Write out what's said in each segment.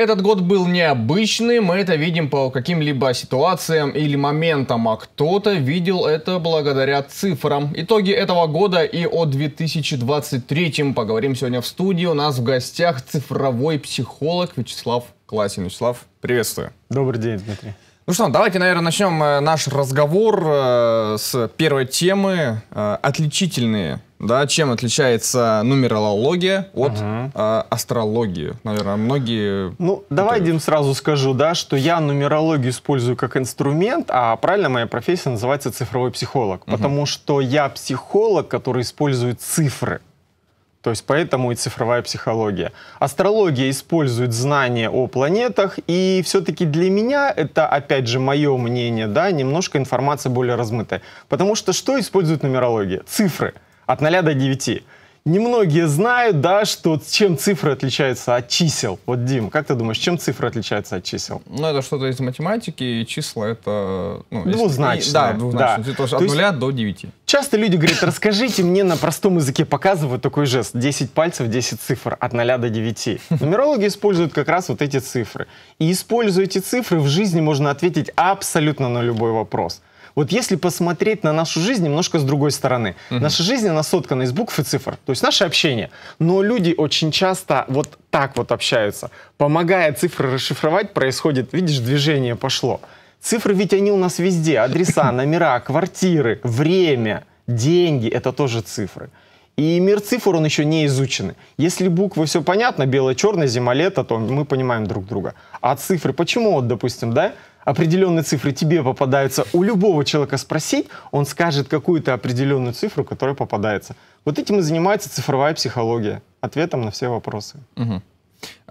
Этот год был необычный, мы это видим по каким-либо ситуациям или моментам, а кто-то видел это благодаря цифрам. Итоги этого года и о 2023 поговорим сегодня в студии. У нас в гостях цифровой психолог Вячеслав Классин. Вячеслав, приветствую. Добрый день, Дмитрий. Ну что, давайте, наверное, начнем э, наш разговор э, с первой темы. Э, отличительные да, чем отличается нумерология от угу. э, астрологии? Наверное, многие... Ну, давай, Дим, сразу скажу, да, что я нумерологию использую как инструмент, а правильно моя профессия называется цифровой психолог, угу. потому что я психолог, который использует цифры. То есть поэтому и цифровая психология. Астрология использует знания о планетах, и все-таки для меня это, опять же, мое мнение, да, немножко информация более размытая. Потому что что использует нумерология? Цифры от 0 до 9. Немногие знают, да, что чем цифры отличаются от чисел. Вот, Дим, как ты думаешь, чем цифры отличаются от чисел? Ну, это что-то из математики, и числа это... Ну, двузначные. Да, двузначные. Да. То есть от нуля до 9. Часто люди говорят, расскажите мне на простом языке, показывают такой жест. 10 пальцев, 10 цифр, от 0 до 9. Нумерологи используют как раз вот эти цифры. И используя эти цифры, в жизни можно ответить абсолютно на любой вопрос. Вот если посмотреть на нашу жизнь немножко с другой стороны, угу. наша жизнь, она соткана из букв и цифр, то есть наше общение. Но люди очень часто вот так вот общаются. Помогая цифры расшифровать, происходит, видишь, движение пошло. Цифры ведь они у нас везде. Адреса, номера, квартиры, время, деньги — это тоже цифры. И мир цифр, он еще не изучен. Если буквы все понятно, бело-черное, зима-лето, то мы понимаем друг друга. А цифры, почему вот, допустим, да, определенные цифры тебе попадаются, у любого человека спросить, он скажет какую-то определенную цифру, которая попадается. Вот этим и занимается цифровая психология, ответом на все вопросы. Угу. 22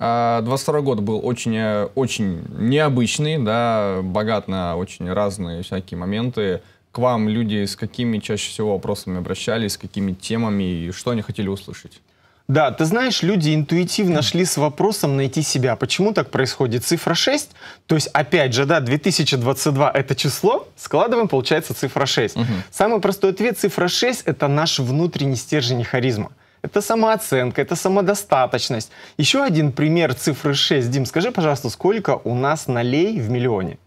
а, год был очень, э, очень необычный, да, богат на очень разные всякие моменты. К вам люди с какими чаще всего вопросами обращались, с какими темами и что они хотели услышать? Да, ты знаешь, люди интуитивно шли с вопросом найти себя. Почему так происходит? Цифра 6, то есть, опять же, да, 2022 — это число, складываем, получается цифра 6. Угу. Самый простой ответ — цифра 6 — это наш внутренний стержень и харизма. Это самооценка, это самодостаточность. Еще один пример цифры 6. Дим, скажи, пожалуйста, сколько у нас налей в миллионе?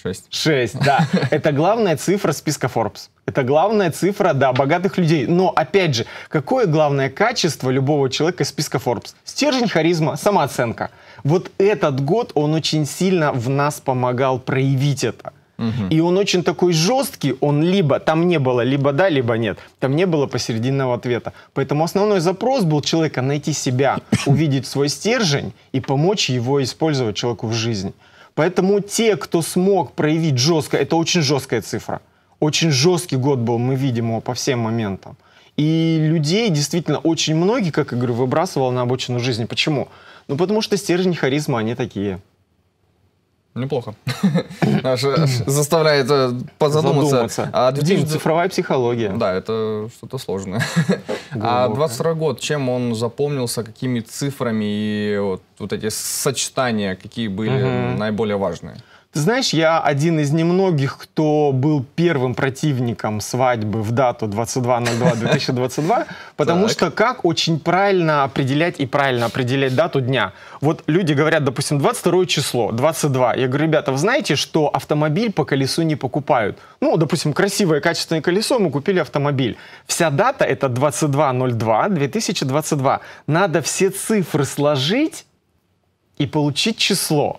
Шесть. Шесть, да. Это главная цифра списка Forbes. Это главная цифра, да, богатых людей. Но, опять же, какое главное качество любого человека из списка Forbes? Стержень, харизма, самооценка. Вот этот год он очень сильно в нас помогал проявить это. И он очень такой жесткий, он либо, там не было, либо да, либо нет. Там не было посерединного ответа. Поэтому основной запрос был человека найти себя, увидеть свой стержень и помочь его использовать человеку в жизнь. Поэтому те, кто смог проявить жестко, это очень жесткая цифра. Очень жесткий год был, мы видим его по всем моментам. И людей действительно очень многие, как я говорю, выбрасывал на обочину жизни. Почему? Ну, потому что стержень харизма, они такие. Неплохо. Аж, аж заставляет э, позадуматься. Задуматься. А 2000... Цифровая психология. Да, это что-то сложное. а 22 год, чем он запомнился, какими цифрами и вот, вот эти сочетания, какие были угу. наиболее важные? знаешь, я один из немногих, кто был первым противником свадьбы в дату 22.02.2022, потому что как очень правильно определять и правильно определять дату дня? Вот люди говорят, допустим, 22 число, 22. Я говорю, ребята, вы знаете, что автомобиль по колесу не покупают? Ну, допустим, красивое, качественное колесо, мы купили автомобиль. Вся дата — это 22.02.2022. Надо все цифры сложить и получить число.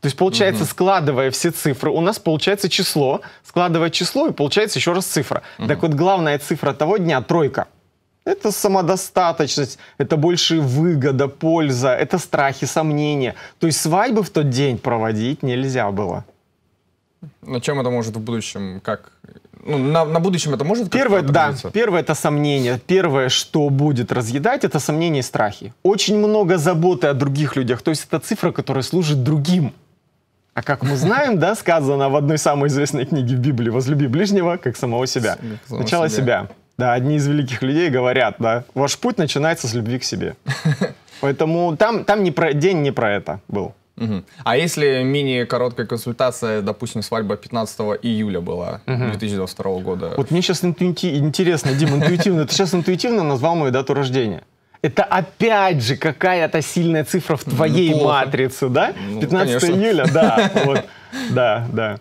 То есть получается, угу. складывая все цифры, у нас получается число, складывая число и получается еще раз цифра. Угу. Так вот, главная цифра того дня тройка. Это самодостаточность, это больше выгода, польза, это страхи, сомнения. То есть свадьбы в тот день проводить нельзя было. На чем это может в будущем, как ну, на, на будущем это может Первое, да. Первое это сомнение. Первое, что будет разъедать, это сомнения и страхи. Очень много заботы о других людях. То есть это цифра, которая служит другим. А как мы знаем, да, сказано в одной самой известной книге в Библии «Возлюби ближнего, как самого себя». Самого себя. Да, одни из великих людей говорят, да, ваш путь начинается с любви к себе. Поэтому там, там не про, день не про это был. Угу. А если мини-короткая консультация, допустим, свадьба 15 июля была угу. 2022 года? Вот мне сейчас интуитивно интересно, Дим, интуитивно, ты сейчас интуитивно назвал мою дату рождения. Это опять же какая-то сильная цифра в твоей Неплохо. Ну, матрице, да? Ну, 15 конечно. июля, да, вот, да, да.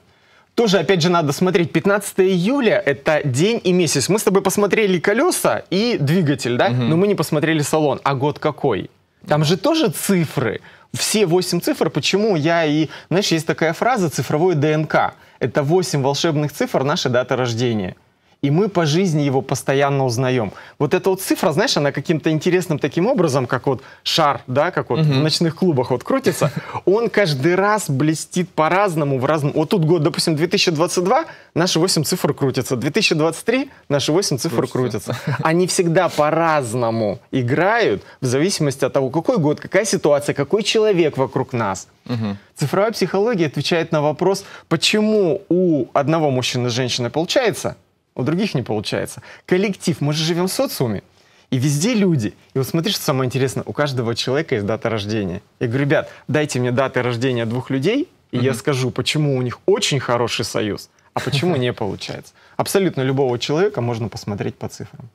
Тоже, опять же, надо смотреть. 15 июля — это день и месяц. Мы с тобой посмотрели колеса и двигатель, да? Угу. Но мы не посмотрели салон. А год какой? Там же тоже цифры. Все восемь цифр, почему я и... Знаешь, есть такая фраза «цифровой ДНК». Это восемь волшебных цифр нашей даты рождения — и мы по жизни его постоянно узнаем. Вот эта вот цифра, знаешь, она каким-то интересным таким образом, как вот шар, да, как вот угу. в ночных клубах вот крутится, он каждый раз блестит по-разному, в разном. Вот тут год, допустим, 2022, наши 8 цифр крутятся, 2023, наши 8 цифр крутятся. Они всегда по-разному играют в зависимости от того, какой год, какая ситуация, какой человек вокруг нас. Угу. Цифровая психология отвечает на вопрос, почему у одного мужчины и женщины получается, у других не получается. Коллектив, мы же живем в социуме, и везде люди. И вот смотри, что самое интересное, у каждого человека есть дата рождения. Я говорю, ребят, дайте мне даты рождения двух людей, и mm я скажу, почему у них очень хороший союз, а почему не получается. Абсолютно любого человека можно посмотреть по цифрам.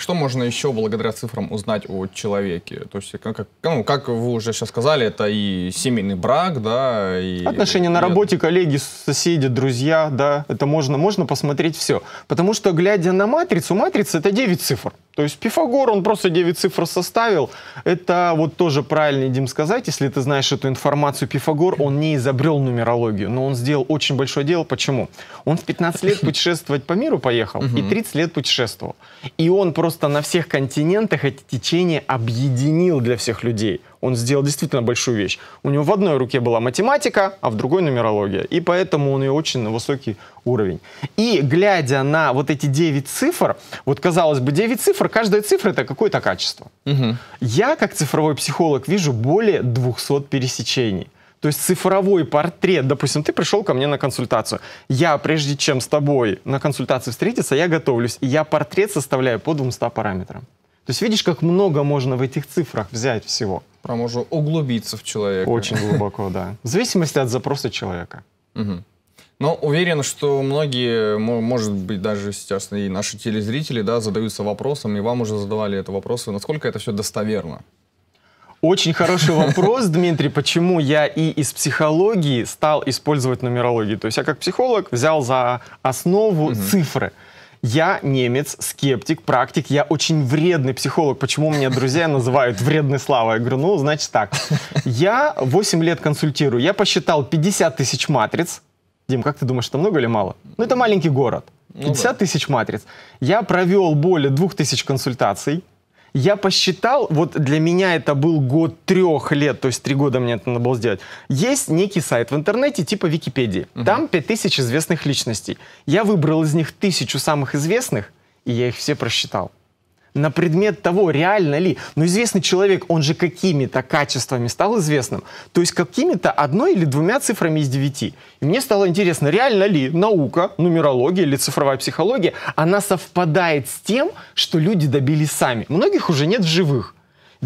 Что можно еще благодаря цифрам узнать о человеке? То есть, как, ну, как вы уже сейчас сказали, это и семейный брак, да, и... Отношения на и... работе, коллеги, соседи, друзья, да, это можно, можно посмотреть все. Потому что, глядя на матрицу, матрица — это 9 цифр. То есть Пифагор, он просто 9 цифр составил. Это вот тоже правильно, Дим, сказать, если ты знаешь эту информацию. Пифагор, он не изобрел нумерологию, но он сделал очень большое дело. Почему? Он в 15 лет путешествовать по миру поехал и 30 лет путешествовал. И он просто на всех континентах эти течения объединил для всех людей он сделал действительно большую вещь. У него в одной руке была математика, а в другой нумерология. И поэтому он ее очень на высокий уровень. И глядя на вот эти 9 цифр, вот казалось бы, 9 цифр, каждая цифра это какое-то качество. Угу. Я, как цифровой психолог, вижу более 200 пересечений. То есть цифровой портрет, допустим, ты пришел ко мне на консультацию. Я, прежде чем с тобой на консультации встретиться, я готовлюсь. И я портрет составляю по 200 параметрам. То есть видишь, как много можно в этих цифрах взять всего. Прям уже углубиться в человека. Очень глубоко, да. В зависимости от запроса человека. Угу. Но уверен, что многие, может быть, даже сейчас и наши телезрители, да, задаются вопросом, и вам уже задавали это вопрос, насколько это все достоверно? Очень хороший вопрос, Дмитрий, почему я и из психологии стал использовать нумерологию. То есть я как психолог взял за основу угу. цифры. Я немец, скептик, практик, я очень вредный психолог. Почему меня друзья называют вредной Славой? Я говорю, ну, значит так. Я 8 лет консультирую. Я посчитал 50 тысяч матриц. Дим, как ты думаешь, это много или мало? Ну, это маленький город. 50 ну тысяч матриц. Я провел более 2000 консультаций я посчитал, вот для меня это был год трех лет, то есть три года мне это надо было сделать. Есть некий сайт в интернете типа Википедии. Угу. Там 5000 известных личностей. Я выбрал из них тысячу самых известных, и я их все просчитал на предмет того, реально ли. Но известный человек, он же какими-то качествами стал известным. То есть какими-то одной или двумя цифрами из девяти. И мне стало интересно, реально ли наука, нумерология или цифровая психология, она совпадает с тем, что люди добились сами. Многих уже нет в живых.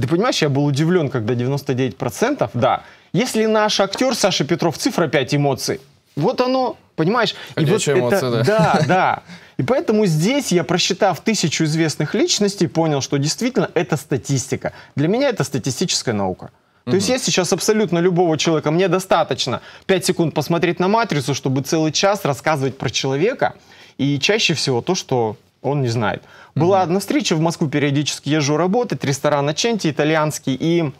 Ты понимаешь, я был удивлен, когда 99%, да, если наш актер Саша Петров, цифра 5 эмоций, вот оно, понимаешь? и вот эмоции, это, да. Да, да. И поэтому здесь я, просчитав тысячу известных личностей, понял, что действительно это статистика. Для меня это статистическая наука. То угу. есть я сейчас абсолютно любого человека, мне достаточно 5 секунд посмотреть на матрицу, чтобы целый час рассказывать про человека, и чаще всего то, что он не знает. Была угу. одна встреча в Москву, периодически езжу работать, ресторан Аченти, итальянский, и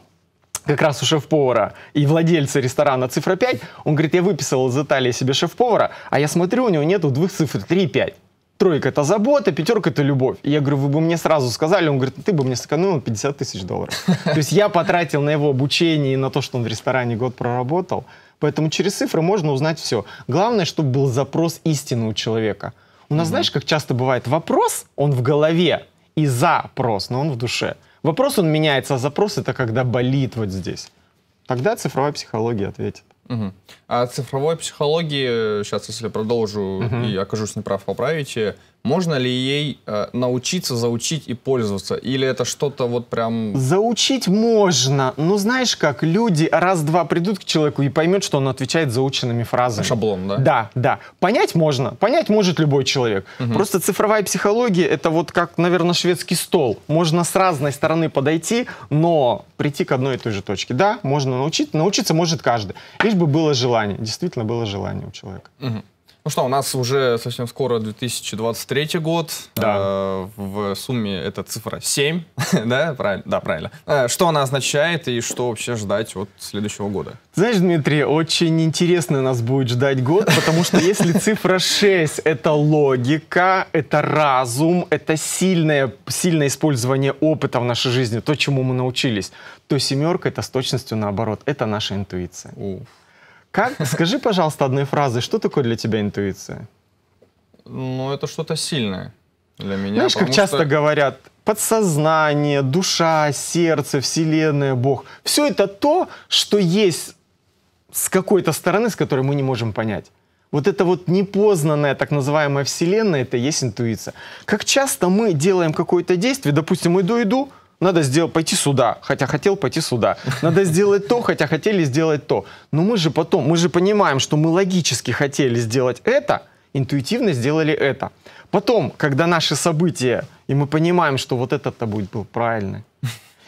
как раз у шеф-повара и владельца ресторана цифра 5, он говорит, я выписал из Италии себе шеф-повара, а я смотрю, у него нету двух цифр, 3 и 5. Тройка – это забота, пятерка – это любовь. И я говорю, вы бы мне сразу сказали, он говорит, «Ну, ты бы мне сэкономил 50 ну, тысяч долларов. То есть я потратил на его обучение и на то, что он в ресторане год проработал. Поэтому через цифры можно узнать все. Главное, чтобы был запрос истины у человека. У нас, mm-hmm. знаешь, как часто бывает вопрос, он в голове и запрос, но он в душе. Вопрос он меняется, а запрос это когда болит вот здесь. Тогда цифровая психология ответит. Угу. А цифровой психологии, сейчас, э, если продолжу угу. и окажусь неправ, поправите, можно ли ей э, научиться, заучить и пользоваться? Или это что-то вот прям... Заучить можно. но знаешь как, люди раз-два придут к человеку и поймет, что он отвечает заученными фразами. Шаблон, да? Да, да. Понять можно. Понять может любой человек. Угу. Просто цифровая психология — это вот как, наверное, шведский стол. Можно с разной стороны подойти, но прийти к одной и той же точке. Да, можно научить. Научиться может каждый. Лишь бы было желание. Действительно было желание у человека. Угу. Ну что, у нас уже совсем скоро 2023 год. Да. Э, в сумме это цифра 7, да? Правильно? Да, правильно. Э, что она означает и что вообще ждать от следующего года? Знаешь, Дмитрий, очень интересно нас будет ждать год, потому что если цифра 6 — это логика, это разум, это сильное, сильное использование опыта в нашей жизни, то, чему мы научились, то семерка — это с точностью наоборот, это наша интуиция. Уф. Как, скажи, пожалуйста, одной фразой, что такое для тебя интуиция? Ну, это что-то сильное для меня. Знаешь, как часто что... говорят, подсознание, душа, сердце, вселенная, Бог. Все это то, что есть с какой-то стороны, с которой мы не можем понять. Вот это вот непознанная так называемая вселенная, это есть интуиция. Как часто мы делаем какое-то действие, допустим, иду-иду, надо сделать, пойти сюда, хотя хотел пойти сюда. Надо сделать то, хотя хотели сделать то. Но мы же потом, мы же понимаем, что мы логически хотели сделать это, интуитивно сделали это. Потом, когда наши события, и мы понимаем, что вот этот-то будет был правильный.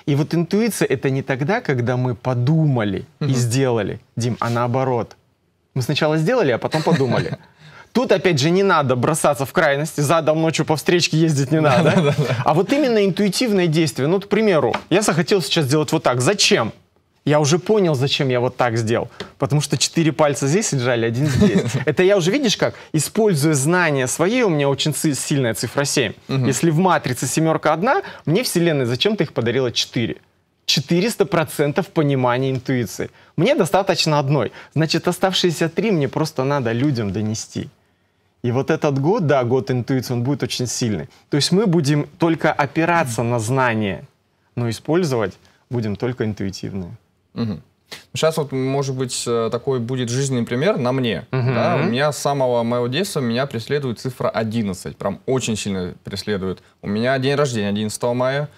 И вот интуиция это не тогда, когда мы подумали и сделали, Дим, а наоборот. Мы сначала сделали, а потом подумали. Тут, опять же, не надо бросаться в крайности, задом ночью по встречке ездить не надо. А вот именно интуитивное действие. Ну, к примеру, я захотел сейчас сделать вот так. Зачем? Я уже понял, зачем я вот так сделал. Потому что четыре пальца здесь лежали, один здесь. Это я уже, видишь как, используя знания свои, у меня очень сильная цифра 7. Угу. Если в матрице семерка одна, мне Вселенная зачем-то их подарила 4. 400% понимания интуиции. Мне достаточно одной. Значит, оставшиеся три мне просто надо людям донести. И вот этот год, да, год интуиции, он будет очень сильный. То есть мы будем только опираться на знания, но использовать будем только интуитивные. Угу. Сейчас вот, может быть, э, такой будет жизненный пример на мне. Угу. Да? У меня с самого моего детства меня преследует цифра 11. Прям очень сильно преследует. У меня день рождения 11 мая.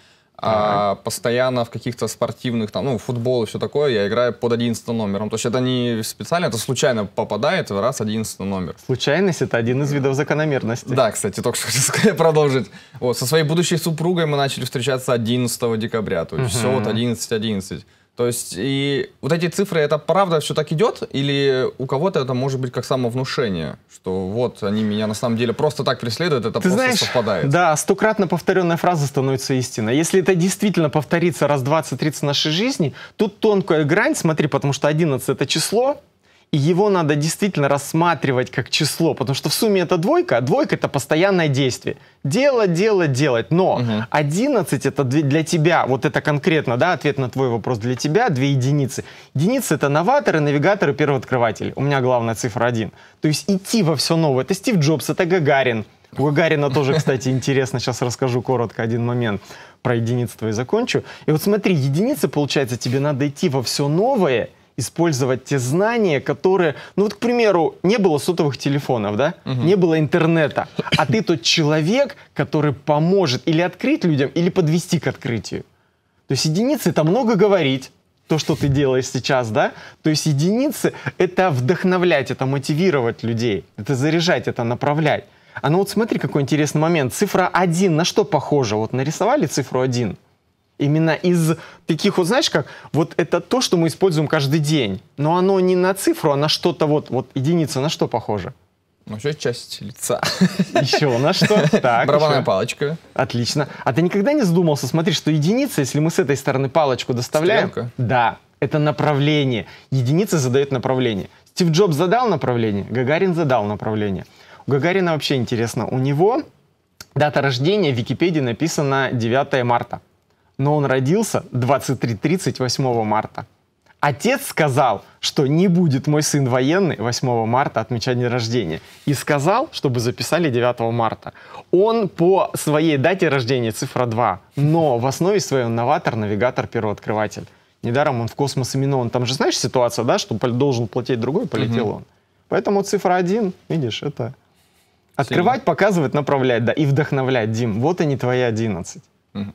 А uh постоянно в каких-то спортивных, там, ну, футбол и все такое, я играю под 11 номером. То есть это не специально, это случайно попадает, раз 11 номер. Случайность — это один из видов закономерности. Да, кстати, только что хотел продолжить. Вот, со своей будущей супругой мы начали встречаться 11 декабря, то есть uh все вот 11-11. То есть и вот эти цифры, это правда все так идет? Или у кого-то это может быть как самовнушение? Что вот они меня на самом деле просто так преследуют, это Ты просто знаешь, совпадает. Да, стократно повторенная фраза становится истиной. Если это действительно повторится раз 20-30 нашей жизни, тут тонкая грань, смотри, потому что 11 это число, и его надо действительно рассматривать как число, потому что в сумме это двойка, а двойка это постоянное действие. дело, дело, делать. Но угу. 11 это для тебя, вот это конкретно, да, ответ на твой вопрос для тебя, две единицы. Единицы это новаторы, навигаторы, первооткрыватели. У меня главная цифра один. То есть идти во все новое. Это Стив Джобс, это Гагарин. У Гагарина тоже, кстати, интересно, сейчас расскажу коротко один момент про единицы, и закончу. И вот смотри, единицы, получается, тебе надо идти во все новое – использовать те знания, которые, ну вот, к примеру, не было сотовых телефонов, да, угу. не было интернета, а ты тот человек, который поможет или открыть людям, или подвести к открытию. То есть единицы — это много говорить, то, что ты делаешь сейчас, да? То есть единицы — это вдохновлять, это мотивировать людей, это заряжать, это направлять. А ну вот смотри, какой интересный момент. Цифра 1 на что похожа? Вот нарисовали цифру 1 — Именно из таких, вот знаешь как, вот это то, что мы используем каждый день. Но оно не на цифру, а на что-то вот, вот единица на что похоже? Ну, еще часть лица. Еще на что? Так, Барабанная палочка. Отлично. А ты никогда не задумался, смотри, что единица, если мы с этой стороны палочку доставляем... Стрелка. Да, это направление. Единица задает направление. Стив Джобс задал направление, Гагарин задал направление. У Гагарина вообще интересно, у него дата рождения в Википедии написана 9 марта но он родился 23-38 марта. Отец сказал, что не будет мой сын военный 8 марта отмечать день рождения. И сказал, чтобы записали 9 марта. Он по своей дате рождения цифра 2, но в основе своей он новатор, навигатор, первооткрыватель. Недаром он в космос именно он. Там же знаешь ситуация, да, что должен платить другой, полетел угу. он. Поэтому цифра 1, видишь, это... Открывать, показывать, направлять, да, и вдохновлять, Дим. Вот они твои 11. Угу.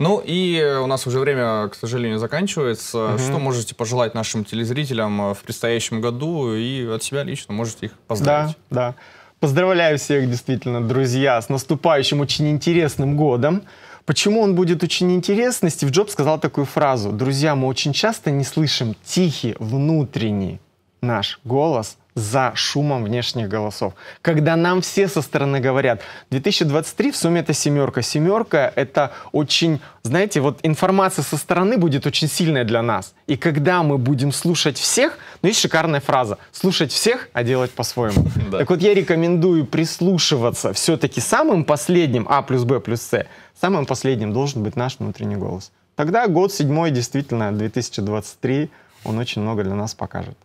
Ну и э, у нас уже время, к сожалению, заканчивается. Угу. Что можете пожелать нашим телезрителям э, в предстоящем году и от себя лично можете их поздравить? Да, да. Поздравляю всех, действительно, друзья, с наступающим очень интересным годом. Почему он будет очень интересный? Стив Джобс сказал такую фразу. Друзья, мы очень часто не слышим тихий внутренний наш голос за шумом внешних голосов. Когда нам все со стороны говорят, 2023 в сумме это семерка. Семерка это очень, знаете, вот информация со стороны будет очень сильная для нас. И когда мы будем слушать всех, ну есть шикарная фраза, слушать всех, а делать по-своему. Так вот я рекомендую прислушиваться все-таки самым последним, А плюс Б плюс С, самым последним должен быть наш внутренний голос. Тогда год седьмой, действительно, 2023, он очень много для нас покажет.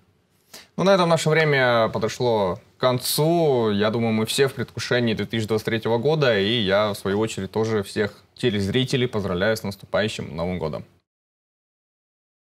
Ну, на этом наше время подошло к концу. Я думаю, мы все в предвкушении 2023 года, и я, в свою очередь, тоже всех телезрителей поздравляю с наступающим Новым годом.